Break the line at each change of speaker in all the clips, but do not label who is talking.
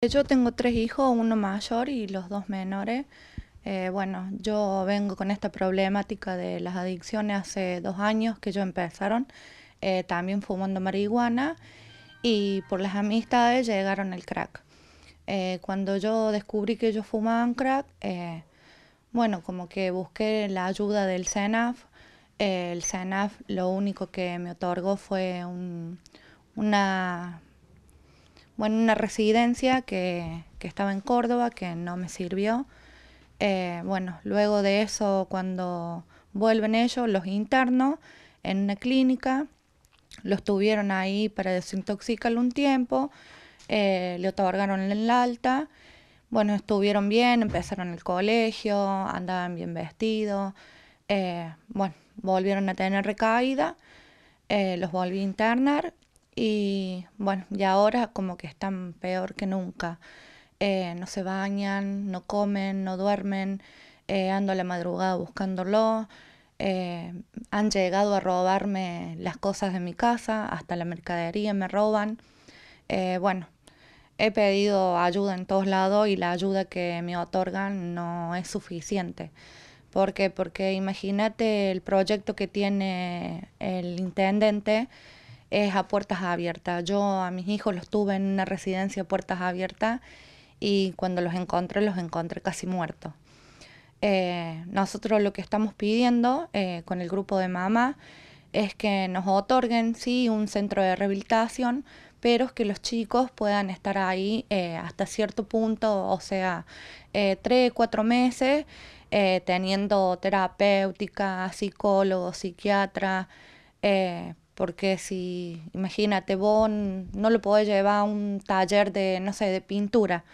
Yo tengo tres hijos, uno mayor y los dos menores. Eh, bueno, yo vengo con esta problemática de las adicciones hace dos años que yo empezaron, eh, también fumando marihuana y por las amistades llegaron el crack. Eh, cuando yo descubrí que ellos fumaban crack, bueno, como que busqué la ayuda del CENAF. el CENAF lo único que me otorgó fue una bueno, una residencia que, estaba en Córdoba, que no me sirvió. Eh, bueno, luego de eso, cuando vuelven ellos, los internos, en una clínica, los tuvieron ahí para desintoxicar un tiempo, eh, le otorgaron el alta, bueno, estuvieron bien, empezaron el colegio, andaban bien vestidos, eh, bueno, volvieron a tener recaída, los volví a internar y bueno, y ahora como que están peor que nunca. Eh, no se bañan, no comen, no duermen, eh, ando a la madrugada buscándolo. Eh, han llegado a robarme las cosas de mi casa, hasta la mercadería me roban. bueno, he pedido ayuda en todos lados y la ayuda que me otorgan no es suficiente. ¿Por qué? Porque imagínate el proyecto que tiene el intendente es a puertas abiertas. Yo a mis hijos los tuve en una residencia a puertas abiertas y cuando los encontré los encontré casi muertos. Eh, nosotros lo que estamos pidiendo eh, con el grupo de mamá es que nos otorguen, sí, un centro de rehabilitación, pero que los chicos puedan estar ahí eh, hasta cierto punto, o sea, tres, cuatro meses, teniendo terapéutica, psicólogo, psiquiatra, porque si, imagínate, vos no lo podés llevar a un taller de, no sé, de pintura,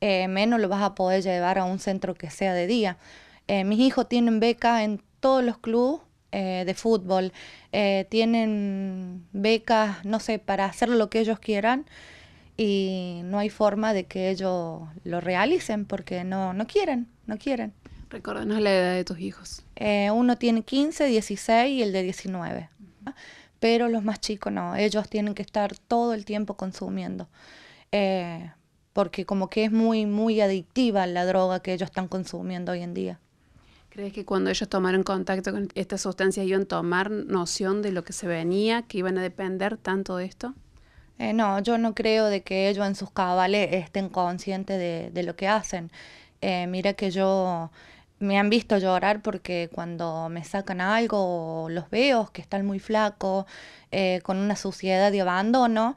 eh, menos lo vas a poder llevar a un centro que sea de día. Eh, mis hijos tienen beca en todos los clubes eh, de fútbol, tienen becas, no sé, para hacer lo que ellos quieran y no hay forma de que ellos lo realicen porque no, no quieren, no quieren. Recuérdanos la edad de tus hijos. uno tiene 15, 16 y el de 19 pero los más chicos no, ellos tienen que estar todo el tiempo consumiendo. Eh, porque como que es muy, muy adictiva la droga que ellos están consumiendo hoy en día.
¿Crees que cuando ellos tomaron contacto con esta sustancia iban a tomar noción de lo que se venía, que iban
a depender tanto de esto? Eh, no, yo no creo de que ellos en sus cabales estén conscientes de, lo que hacen. Eh, mira que yo me han visto llorar porque cuando me sacan algo los veo que están muy flacos, eh, con una suciedad de abandono,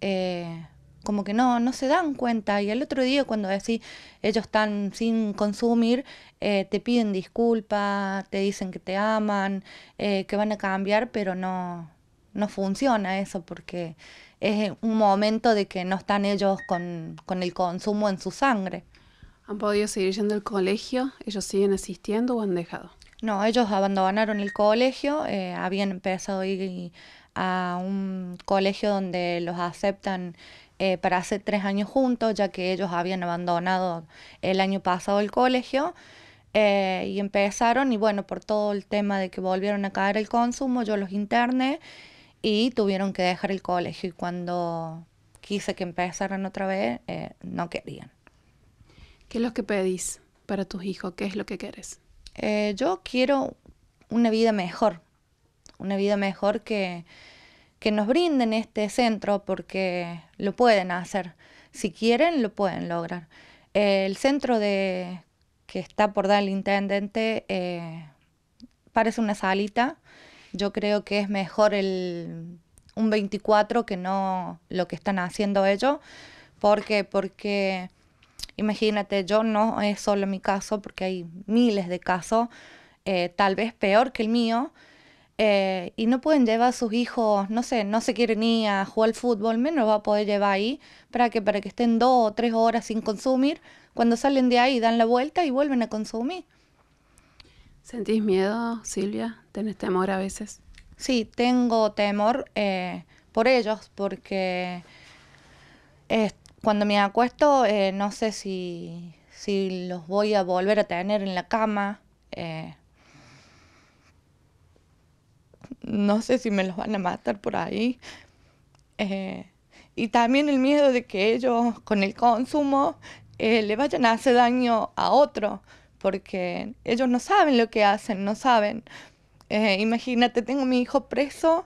eh, como que no, no se dan cuenta. Y el otro día cuando decís, ellos están sin consumir, eh, te piden disculpas, te dicen que te aman, que van a cambiar, pero no, no funciona eso porque es un momento de que no están ellos con el consumo en su sangre. ¿Han podido seguir yendo al colegio? ¿Ellos siguen asistiendo o han dejado? No, ellos abandonaron el colegio, eh, habían empezado a ir a un colegio donde los aceptan eh, para hacer tres años juntos, ya que ellos habían abandonado el año pasado el colegio. Eh, y empezaron, y bueno, por todo el tema de que volvieron a caer el consumo, yo los interné y tuvieron que dejar el colegio. Y cuando quise que empezaran otra vez, no querían. ¿Qué es lo que pedís para tus hijos? ¿Qué es lo que quieres? Eh, yo quiero una vida mejor, una vida mejor que, que nos brinden este centro porque lo pueden hacer. Si quieren, lo pueden lograr. Eh, el centro de, que está por dar el intendente eh, parece una salita. Yo creo que es mejor un 24 que no lo que están haciendo ellos. porque Porque Imagínate, yo no es solo mi caso, porque hay miles de casos, eh, tal vez peor que el mío, eh, y no pueden llevar a sus hijos, no sé, no se quieren ir a jugar al fútbol, menos va a poder llevar ahí para que, para que estén dos o tres horas sin consumir. Cuando salen de ahí, dan la vuelta y vuelven a consumir. ¿Sentís miedo, Silvia? ¿Tenés temor a veces? Sí, tengo temor eh, por ellos, porque cuando me acuesto, eh, no sé si, si, los voy a volver a tener en la cama. Eh, no sé si me los van a matar por ahí. Eh, y también el miedo de que ellos con el consumo le vayan a hacer daño a otro, porque ellos no saben lo que hacen, no saben. imagínate, tengo a mi hijo preso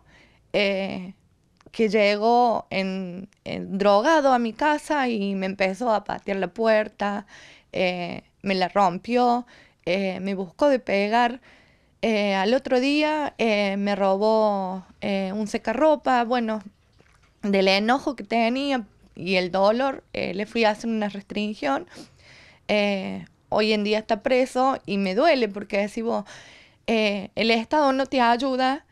que llegó en, drogado a mi casa y me empezó a patear la puerta, eh, me la rompió, eh, me buscó de pegar. Eh, al otro día me robó un secarropa, bueno, del enojo que tenía y el dolor, le fui a hacer una restricción. hoy en día está preso y me duele porque decimos, el Estado no te ayuda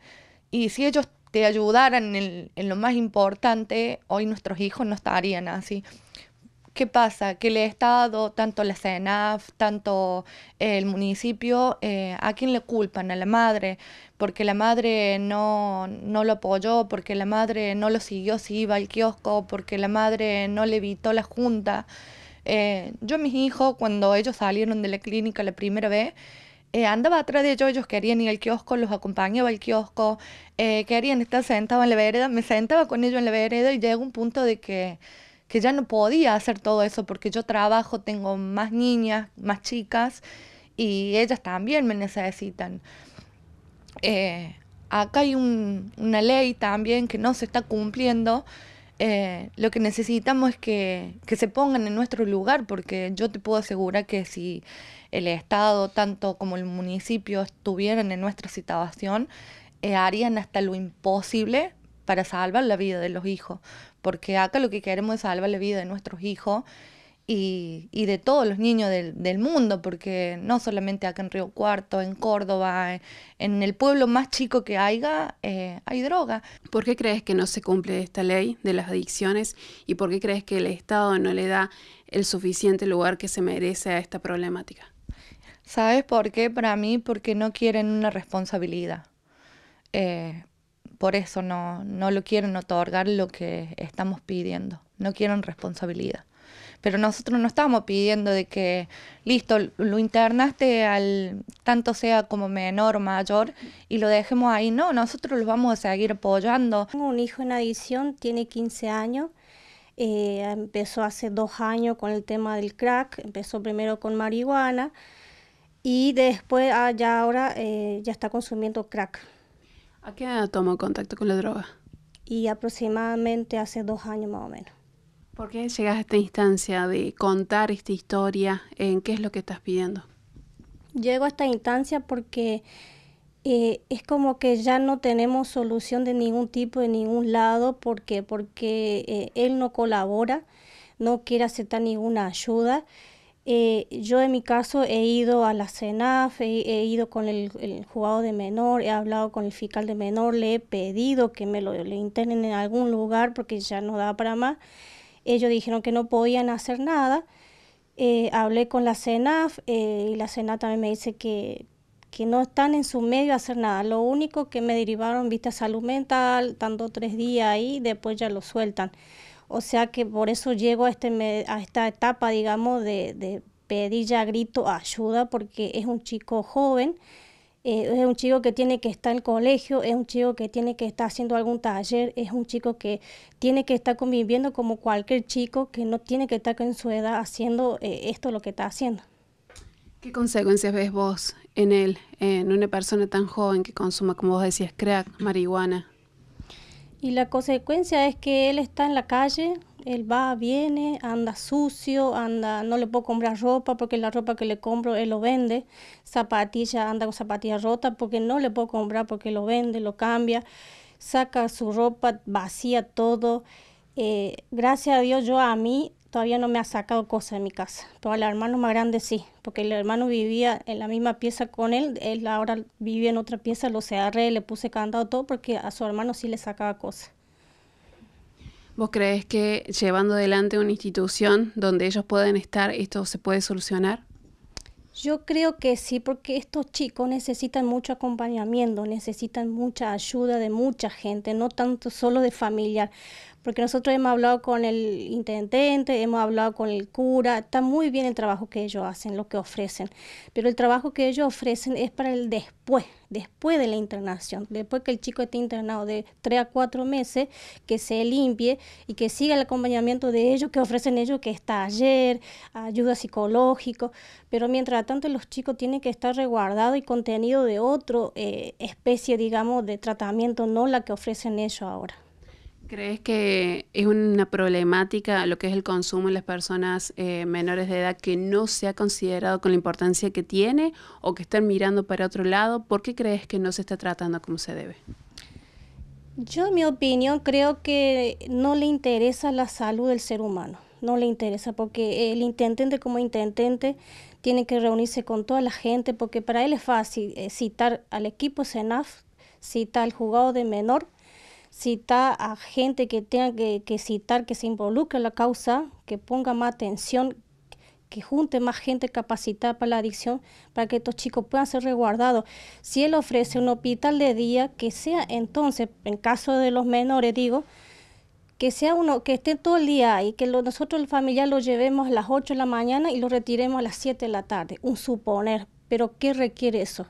y si ellos te ayudaran en, lo más importante, hoy nuestros hijos no estarían así. ¿Qué pasa? Que ha Estado, tanto la CENAF, tanto eh, el municipio, eh, ¿a quién le culpan? A la madre, porque la madre no, no lo apoyó, porque la madre no lo siguió si iba al kiosco, porque la madre no le evitó la junta. Eh, yo mis hijos, cuando ellos salieron de la clínica la primera vez, eh, andaba atrás de ellos, ellos querían ir al kiosco, los acompañaba al kiosco, eh, querían estar sentados en la vereda, me sentaba con ellos en la vereda y llega un punto de que, que ya no podía hacer todo eso porque yo trabajo, tengo más niñas, más chicas y ellas también me necesitan. Eh, acá hay una ley también que no se está cumpliendo. lo que necesitamos es que, se pongan en nuestro lugar, porque yo te puedo asegurar que si el Estado, tanto como el municipio, estuvieran en nuestra situación, eh, harían hasta lo imposible para salvar la vida de los hijos, porque acá lo que queremos es salvar la vida de nuestros hijos y, de todos los niños del, mundo, porque no solamente acá en Río Cuarto, en Córdoba, en, el pueblo más chico que haya, eh, hay droga. ¿Por qué crees
que no se cumple esta ley de las adicciones y por qué crees que el Estado no le da
el suficiente lugar que se merece a esta problemática? ¿Sabes por qué? Para mí, porque no quieren una responsabilidad. Eh, por eso no, no lo quieren otorgar lo que estamos pidiendo. No quieren responsabilidad. Pero nosotros no estamos pidiendo de que, listo, lo internaste al tanto sea como menor o mayor y lo dejemos ahí. No, nosotros los vamos a seguir apoyando. Tengo un hijo en adicción tiene 15 años. Eh, empezó hace dos años con
el tema del crack, empezó primero con marihuana. Y después, ah, ya ahora, eh, ya está consumiendo crack.
¿A qué edad tomó contacto con la droga?
Y aproximadamente hace dos años más o menos.
¿Por qué llegas a esta instancia de contar esta historia? ¿En qué es lo que estás pidiendo?
Llego a esta instancia porque eh, es como que ya no tenemos solución de ningún tipo, de ningún lado, ¿por qué? porque eh, él no colabora, no quiere aceptar ninguna ayuda. Eh, yo en mi caso he ido a la CENAF, he, ido con el, el, de menor, he hablado con el fiscal de menor, le he pedido que me lo, internen en algún lugar porque ya no da para más. Ellos dijeron que no podían hacer nada. Eh, hablé con la CENAF eh, y la CENAF también me dice que, que no están en su medio a hacer nada. Lo único que me derivaron vista salud mental, tanto tres días ahí, después ya lo sueltan o sea que por eso llego a, este, a esta etapa, digamos, de, pedir ya grito ayuda, porque es un chico joven, eh, es un chico que tiene que estar en colegio, es un chico que tiene que estar haciendo algún taller, es un chico que tiene que estar conviviendo como cualquier chico que no tiene que estar en su edad haciendo eh, esto lo que está haciendo.
¿Qué consecuencias ves vos en él, en una persona tan joven que consuma, como vos decías, crack, marihuana?
Y la consecuencia es que él está en la calle, él va, viene, anda sucio, anda, no le puedo comprar ropa porque la ropa que le compro él lo vende, zapatilla, anda con zapatillas rota porque no le puedo comprar porque lo vende, lo cambia, saca su ropa, vacía todo. Eh, gracias a Dios yo a mí todavía no me ha sacado cosas de mi casa, pero el hermano más grande sí, porque el hermano vivía en la misma pieza con él, él ahora vivía en otra pieza, lo cerré, le puse candado todo, porque a su hermano sí le sacaba cosas.
¿Vos crees que llevando adelante una institución donde ellos pueden estar, esto se puede solucionar? Yo creo que sí, porque estos chicos
necesitan mucho acompañamiento, necesitan mucha ayuda de mucha gente, no tanto solo de familiar, porque nosotros hemos hablado con el intendente, hemos hablado con el cura, está muy bien el trabajo que ellos hacen, lo que ofrecen, pero el trabajo que ellos ofrecen es para el después, después de la internación, después que el chico esté internado de tres a cuatro meses, que se limpie y que siga el acompañamiento de ellos, que ofrecen ellos, que está taller, ayuda psicológico, pero mientras tanto los chicos tienen que estar reguardados y contenido de otra eh, especie, digamos, de tratamiento, no la que ofrecen ellos ahora.
¿Crees que es una problemática lo que es el consumo en las personas eh, menores de edad que no se ha considerado con la importancia que tiene o que están mirando para otro lado? ¿Por qué crees que no se está tratando como se debe?
Yo, en mi opinión, creo que no le interesa la salud del ser humano. No le interesa porque el intendente como intendente tiene que reunirse con toda la gente porque para él es fácil eh, citar al equipo SENAF, citar al jugado de menor citar a gente que tenga que, citar, que se involucre en la causa, que ponga más atención, que junte más gente capacitada para la adicción, para que estos chicos puedan ser resguardados. Si él ofrece un hospital de día, que sea entonces, en caso de los menores, digo, que sea uno que esté todo el día ahí, que nosotros el familiar lo llevemos a las 8 de la mañana y lo retiremos a las 7 de la tarde, un suponer, pero ¿qué requiere eso?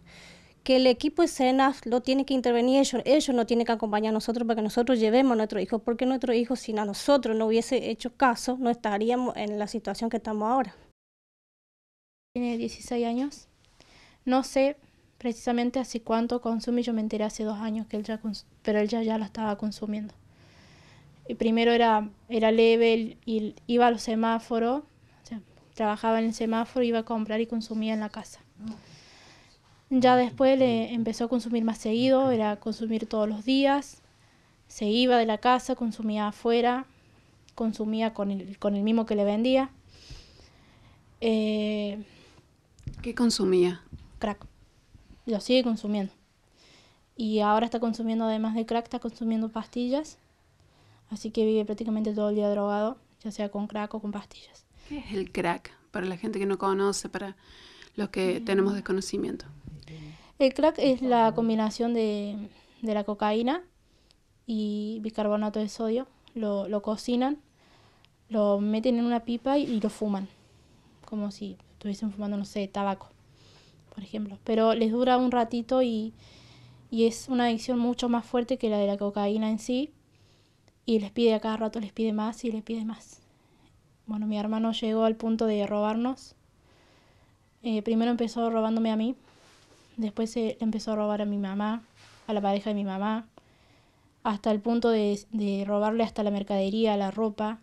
que el equipo de SENAF lo tiene que intervenir ellos, ellos no tienen que acompañar a nosotros para que nosotros llevemos a nuestro hijo porque nuestro hijo sin a nosotros no hubiese hecho caso, no estaríamos en la situación que estamos ahora. Tiene 16 años. No sé
precisamente hace cuánto consume, yo me enteré hace dos años que él ya, pero él ya, ya lo estaba consumiendo. Eh, primero era, era leve iba a los semáforos, trabajaba en el semáforo, iba a comprar y consumía en la casa. Ah. Ya después le empezó a consumir más seguido, era consumir todos los días. Se iba de la casa, consumía afuera, consumía con el, mismo que le vendía. Eh,
¿Qué consumía?
Crack. Lo sigue consumiendo. Y ahora está consumiendo, además de crack, está consumiendo pastillas. Así que vive prácticamente todo el día drogado, ya sea con crack o con pastillas.
¿Qué es el crack? Para la gente que no conoce, para los que mm. tenemos desconocimiento.
El crack es la combinación de, la cocaína y bicarbonato de sodio. Lo, cocinan, lo meten en una pipa y, lo fuman. Como si estuviesen fumando, no sé, tabaco, por ejemplo. Pero les dura un ratito y, es una adicción mucho más fuerte que la de la cocaína en sí. Y les pide a cada rato, les pide más y les pide más. Bueno, mi hermano llegó al punto de robarnos. Eh, primero empezó robándome a mí, Después se empezó a robar a mi mamá, a la pareja de mi mamá, hasta el punto de, robarle hasta la mercadería, la ropa.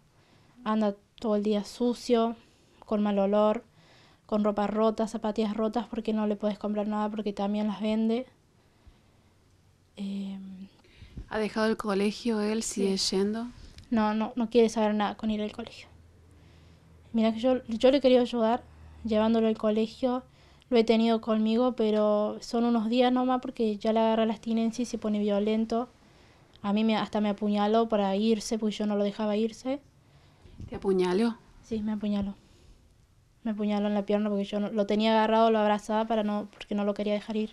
Anda todo el día sucio, con mal olor, con ropa rota, zapatillas rotas porque no le puedes comprar nada porque también las vende. Eh, ¿Ha dejado
el colegio
él? ¿Sigue yendo? No, no, no quiere saber nada con ir al colegio. Mira que yo, yo le quería ayudar llevándolo al colegio lo he tenido conmigo, pero son unos días nomás porque ya le agarra la abstinencia y se pone violento. A mí me, hasta me apuñaló para irse, pues yo no lo dejaba irse. ¿Te apuñaló? Sí, me apuñaló. Me apuñaló en la pierna porque yo lo tenía agarrado, lo abrazaba para no, porque no lo quería dejar ir.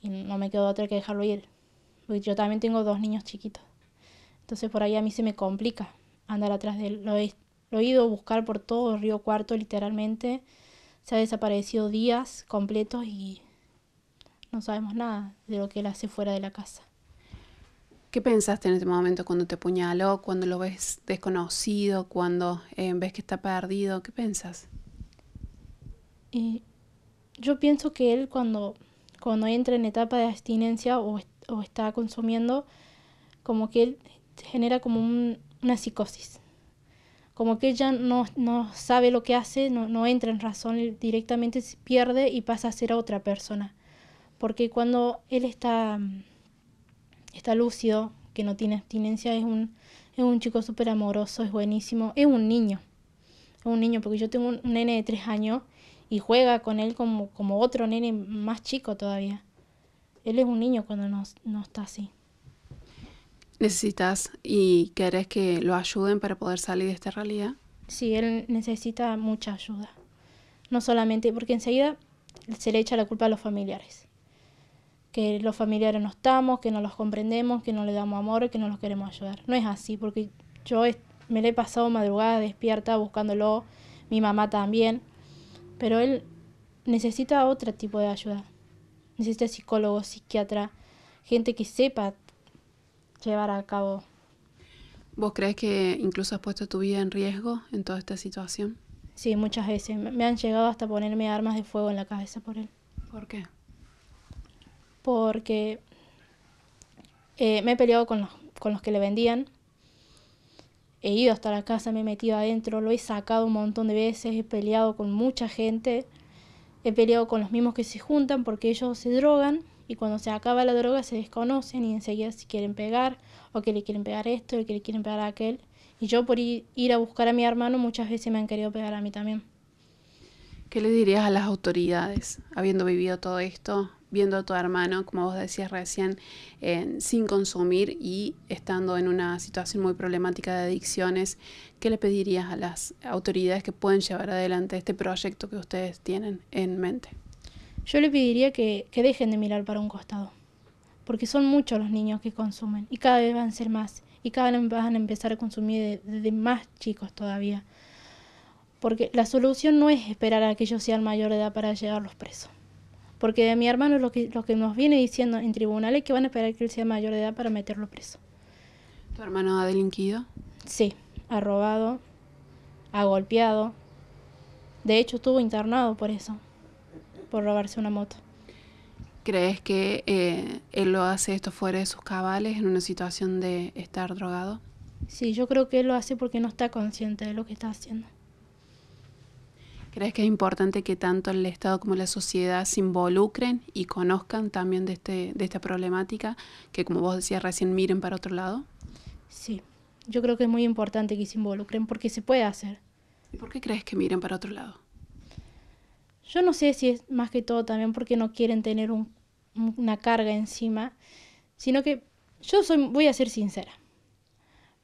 Y no me quedó otra que dejarlo ir. Porque yo también tengo dos niños chiquitos. Entonces por ahí a mí se me complica andar atrás de él. Lo lo he ido a buscar por todo Río Cuarto, literalmente se ha desaparecido días completos y no sabemos nada de lo que él hace fuera de la casa.
¿Qué pensaste en ese momento cuando te apuñaló, cuando lo ves desconocido, cuando eh, ves que está perdido? ¿Qué piensas? yo pienso que él cuando,
cuando entra en etapa de abstinencia o, está consumiendo, como que él genera como una psicosis como que ella no, no sabe lo que hace, no, no, entra en razón, directamente se pierde y pasa a ser otra persona. Porque cuando él está, está lúcido, que no tiene abstinencia, es un, es un chico súper amoroso, es buenísimo, es un niño, es un niño, porque yo tengo un, nene de tres años y juega con él como, como otro nene más chico todavía. Él es un niño cuando no está así
necesitas y querés que lo ayuden para poder salir de esta realidad.
Sí, él necesita mucha ayuda. No solamente porque enseguida se le echa la culpa a los familiares. Que los familiares no estamos, que no los comprendemos, que no le damos amor, que no los queremos ayudar. No es así, porque yo me le he pasado madrugada despierta buscándolo, mi mamá también, pero él necesita otro tipo de ayuda. Necesita psicólogo, psiquiatra, gente que sepa llevar a
cabo. ¿Vos crees que incluso has puesto tu vida en riesgo en toda esta situación? Sí, muchas veces. Me
han llegado hasta ponerme armas de fuego en la cabeza por él. ¿Por qué? Porque eh, me he peleado con los, con los que le vendían. He ido hasta la casa, me he metido adentro, lo he sacado un montón de veces, he peleado con mucha gente, he peleado con los mismos que se juntan porque ellos se drogan y cuando se acaba la droga se desconocen y enseguida si quieren pegar o que le quieren pegar esto o que le quieren pegar a aquel. Y yo por ir a buscar a mi hermano muchas veces me han
querido pegar a mí también. ¿Qué le dirías a las autoridades, habiendo vivido todo esto, viendo a tu hermano, como vos decías recién, eh, sin consumir y estando en una situación muy problemática de adicciones? ¿Qué le pedirías a las autoridades que pueden llevar adelante este proyecto que ustedes tienen en mente? yo le pediría
que, dejen de mirar para un costado, porque son muchos los niños que consumen y cada vez van a ser más y cada vez van a empezar a consumir de, más chicos todavía. Porque la solución no es esperar a que ellos sean mayor de edad para llevarlos presos. Porque de mi hermano lo que, que nos viene diciendo en tribunales es que van a esperar que él sea mayor de edad para meterlo preso. ¿Tu hermano ha delinquido? Sí, ha robado, ha golpeado. De hecho, estuvo internado por eso por robarse una moto.
¿Crees que eh, él lo hace esto fuera de sus cabales, en una situación de estar drogado? Sí, yo creo que él lo hace porque no está consciente de lo que está haciendo. ¿Crees que es importante que tanto el Estado como la sociedad se involucren y conozcan también de, este, de esta problemática, que como vos decías recién miren para otro lado? Sí, yo creo que es muy importante que se involucren porque se puede hacer. por qué crees que miren para otro lado?
Yo no sé si es más que todo también porque no quieren tener una carga encima, sino que yo soy, voy a ser sincera.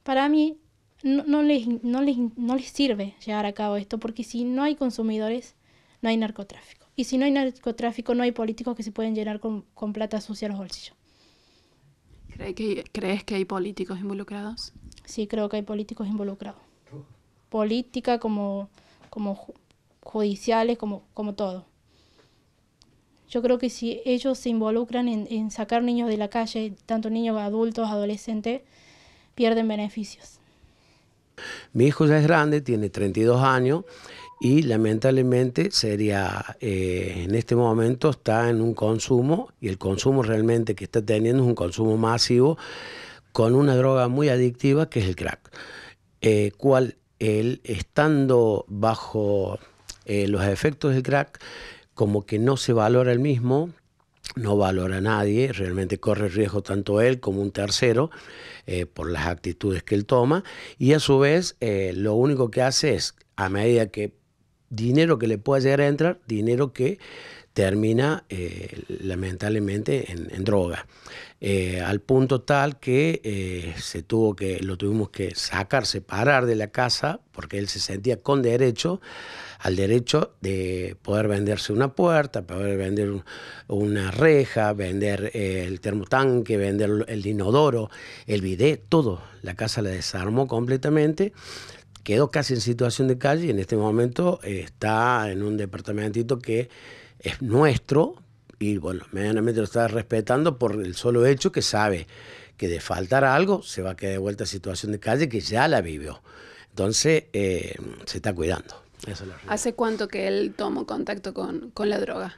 Para mí no, les, no, les, no les sirve llegar a cabo esto porque si no hay consumidores, no hay narcotráfico. Y si no hay narcotráfico, no hay políticos que se pueden llenar con, plata sucia los bolsillos.
que, ¿Crees que hay
políticos involucrados? Sí, creo que hay políticos involucrados. Política como, como judiciales, como, como todo. Yo creo que si ellos se involucran en, sacar niños de la calle, tanto niños, adultos, adolescentes, pierden beneficios.
Mi hijo ya es grande, tiene 32 años y lamentablemente sería, eh, en este momento está en un consumo y el consumo realmente que está teniendo es un consumo masivo con una droga muy adictiva que es el crack, eh, cual él estando bajo eh, los efectos del crack, como que no se valora el mismo, no valora a nadie, realmente corre riesgo tanto él como un tercero eh, por las actitudes que él toma y a su vez eh, lo único que hace es a medida que dinero que le puede llegar a entrar, dinero que termina lamentablemente en, en droga. Eh, al punto tal que eh, se tuvo que, lo tuvimos que sacar, separar de la casa, porque él se sentía con derecho al derecho de poder venderse una puerta, poder vender una reja, vender eh, el termotanque, vender el inodoro, el bidet, todo. La casa la desarmó completamente quedó casi en situación de calle y en este momento está en un departamentito que es nuestro, y bueno, medianamente lo está respetando por el solo hecho que sabe que de faltar algo se va a quedar de vuelta a situación de calle que ya la vivió. Entonces eh, se está cuidando.
¿Hace cuánto que él tomó contacto con, con la droga?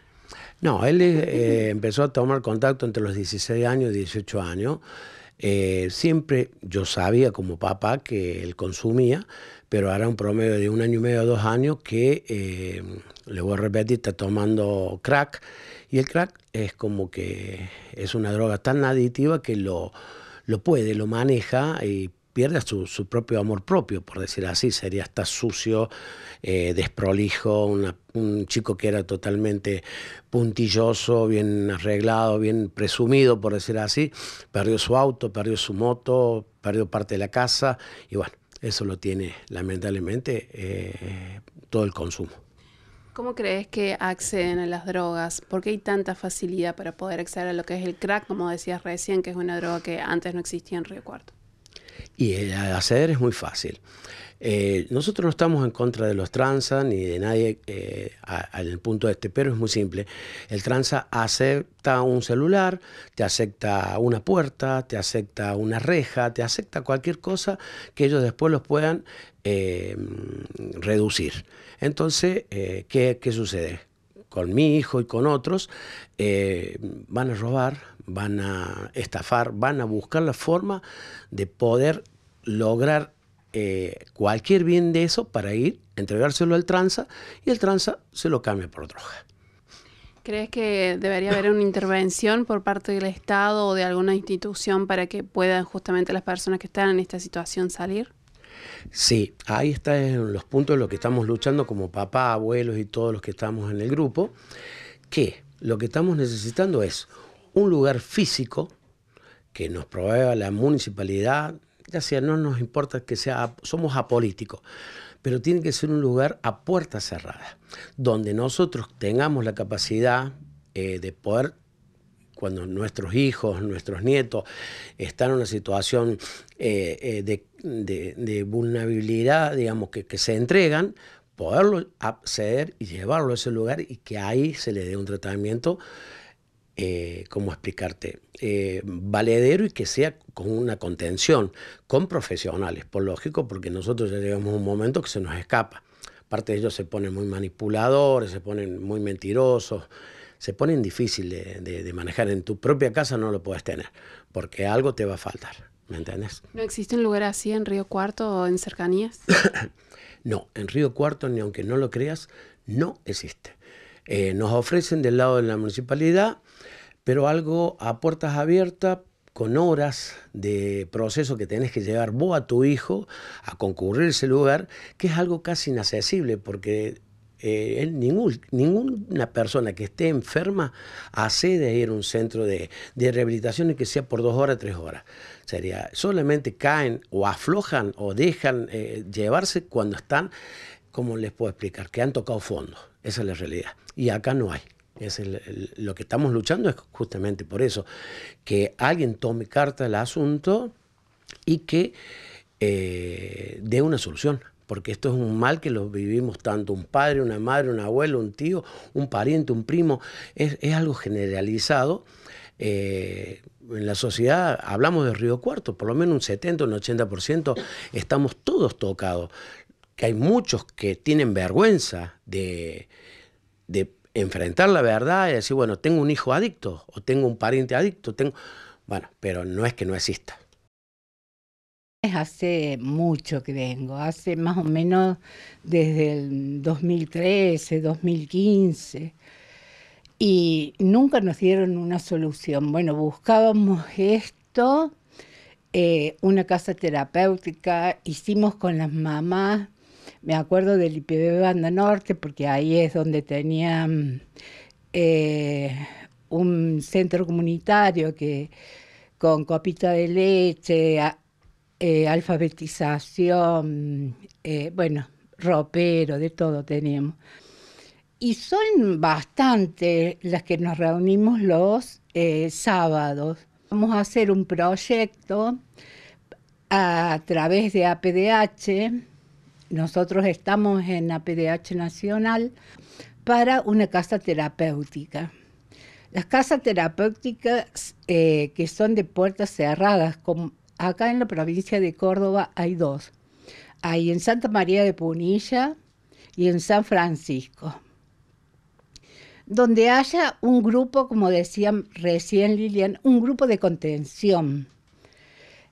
No, él eh, eh, empezó a tomar contacto entre los 16 años y 18 años. siempre yo sabía como papá que él consumía, pero ahora un promedio de un año y medio a dos años que, eh, le voy a repetir, está tomando crack. Y el crack es como que es una droga tan aditiva que lo, lo puede, lo maneja y pierde su, propio amor propio, por decir así. Sería hasta sucio, eh, desprolijo, un chico que era totalmente puntilloso, bien arreglado, bien presumido, por decir así. Perdió su auto, perdió su moto, perdió parte de la casa y bueno eso lo tiene lamentablemente eh, todo el consumo.
¿Cómo crees que acceden a las drogas? ¿Por qué hay tanta facilidad para poder acceder a lo que es el crack, como decías recién, que es una droga que antes no existía en Río Cuarto?
Y el acceder es muy fácil. Eh, nosotros no estamos en contra de los transa ni de nadie eh, al punto de este, pero es muy simple. El transa acepta un celular, te acepta una puerta, te acepta una reja, te acepta cualquier cosa que ellos después los puedan eh, reducir. Entonces, ¿qué sucede? con mi hijo y con otros, eh, van a robar, van a estafar, van a buscar la forma de poder lograr eh, cualquier bien de eso para ir, entregárselo al tranza y el tranza se lo cambia por droga.
¿Crees que debería haber una intervención por parte del Estado o de alguna institución para que puedan justamente las personas que están en esta situación salir?
Sí, ahí están los puntos en los que estamos luchando como papá, abuelos y todos los que estamos en el grupo, que lo que estamos necesitando es un lugar físico que nos provea la municipalidad, ya sea no nos importa que sea, somos apolíticos, pero tiene que ser un lugar a puertas cerradas, donde nosotros tengamos la capacidad eh, de poder cuando nuestros hijos, nuestros nietos están en una situación eh, eh, de, vulnerabilidad, digamos, que, se entregan, poderlo acceder y llevarlo a ese lugar y que ahí se le dé un tratamiento, eh, ¿cómo explicarte? Eh, valedero y que sea con una contención, con profesionales, por lógico, porque nosotros ya llegamos a un momento que se nos escapa. parte de ellos se ponen muy manipuladores, se ponen muy mentirosos, se ponen difícil de, manejar. En tu propia casa no lo puedes tener, porque algo te va a faltar, ¿me entiendes?
¿No existe un lugar así en Río Cuarto o en cercanías?
no, en Río Cuarto, ni aunque no lo creas, no existe. Eh, nos ofrecen del lado de la municipalidad, pero algo a puertas abiertas con horas de proceso que tenés que llevar vos a tu hijo a concurrir ese lugar, que es algo casi inaccesible, porque eh, ninguna persona que esté enferma hace de ir a un centro de, rehabilitación y que sea por dos horas, tres horas. Sería, solamente caen o aflojan o dejan eh, llevarse cuando están, como les puedo explicar, que han tocado fondo. Esa es la realidad. Y acá no hay. lo que estamos luchando es justamente por eso, que alguien tome carta del asunto y que eh, dé una solución porque esto es un mal que lo vivimos tanto un padre, una madre, un abuelo, un tío, un pariente, un primo, es, algo generalizado. Eh, en la sociedad hablamos de Río Cuarto, por lo menos un 70, un 80% estamos todos tocados, que hay muchos que tienen vergüenza de, de enfrentar la verdad y decir, bueno, tengo un hijo adicto o tengo un pariente adicto, tengo... Bueno, pero no es que no exista.
Hace mucho que vengo, hace más o menos desde el 2013, 2015, y nunca nos dieron una solución. Bueno, buscábamos esto, eh, una casa terapéutica, hicimos con las mamás, me acuerdo del IPB Banda Norte, porque ahí es donde tenían eh, un centro comunitario que con copita de leche, eh, alfabetización, eh, bueno, ropero, de todo tenemos. Y son bastantes las que nos reunimos los eh, sábados. Vamos a hacer un proyecto a través de APDH. Nosotros estamos en APDH Nacional para una casa terapéutica. Las casas terapéuticas que son de puertas cerradas, como Acá en la provincia de Córdoba hay dos. Hay en Santa María de Punilla y en San Francisco. Donde haya un grupo, como decía recién Lilian, un grupo de contención,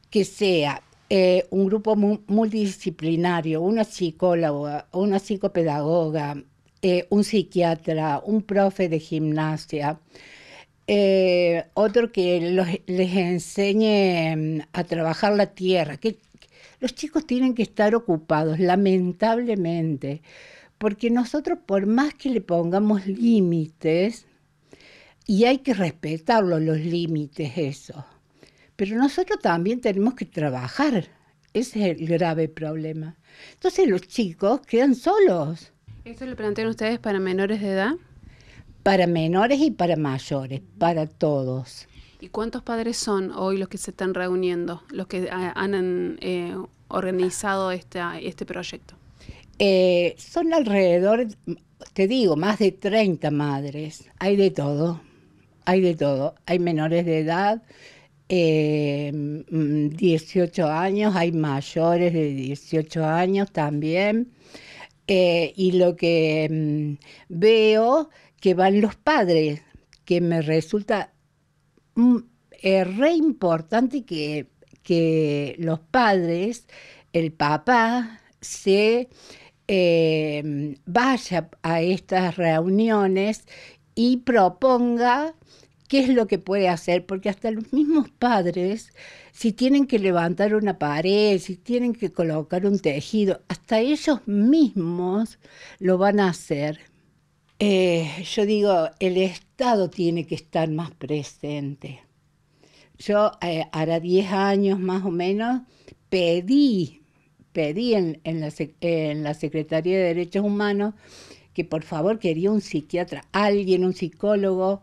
que sea eh, un grupo multidisciplinario, una psicóloga, una psicopedagoga, eh, un psiquiatra, un profe de gimnasia, eh, otro que les enseñe mm, a trabajar la tierra. Que los chicos tienen que estar ocupados, lamentablemente, porque nosotros por más que le pongamos límites, y hay que respetarlos los límites, eso, pero nosotros también tenemos que trabajar. Ese es el grave problema. Entonces los chicos quedan solos.
¿Esto lo plantean ustedes para menores de edad?
para menores y para mayores, para todos.
¿Y cuántos padres son hoy los que se están reuniendo, los que eh, han eh, organizado este proyecto? Eh, son
alrededor, te digo, más de 30 madres. Hay de todo, hay de todo. Hay menores de edad, 18 mm, años, hay mayores de 18 años también. y lo que mm, veo que van los padres, que me resulta mm, eh, re importante que, los padres, el papá, se em, vaya a estas reuniones y proponga qué es lo que puede hacer, porque hasta los mismos padres, si tienen que levantar una pared, si tienen que colocar un tejido, hasta ellos mismos lo van a hacer eh, yo digo, el Estado tiene que estar más presente. Yo, ahora eh, hará 10 años más o menos, pedí, pedí en, la, Secretaría de Derechos Humanos que por favor quería un psiquiatra, alguien, un psicólogo,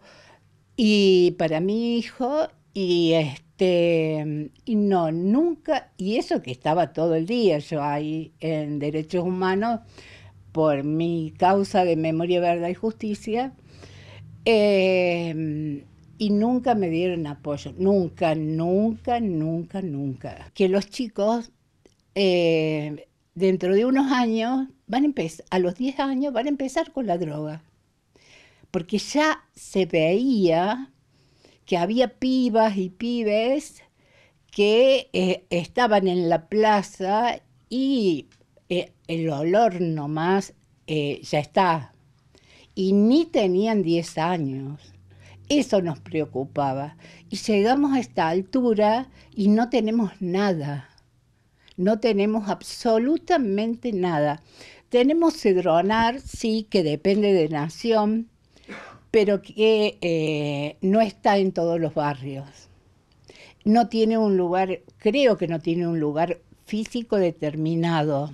y para mi hijo, y este, y no, nunca, y eso que estaba todo el día yo ahí en derechos humanos, por mi causa de memoria, verdad y justicia, em, y nunca me dieron apoyo, nunca, nunca, nunca, nunca. Que los chicos, em, dentro de unos años, van a, empezar, a los 10 años van a empezar con la droga, porque ya se veía que había pibas y pibes que eh, estaban en la plaza y eh, el olor nomás eh, ya está. Y ni tenían 10 años. Eso nos preocupaba. Y llegamos a esta altura y no tenemos nada. No tenemos absolutamente nada. Tenemos cedronar, sí, que depende de nación, pero que eh, no está en todos los barrios no tiene un lugar, creo que no tiene un lugar físico determinado.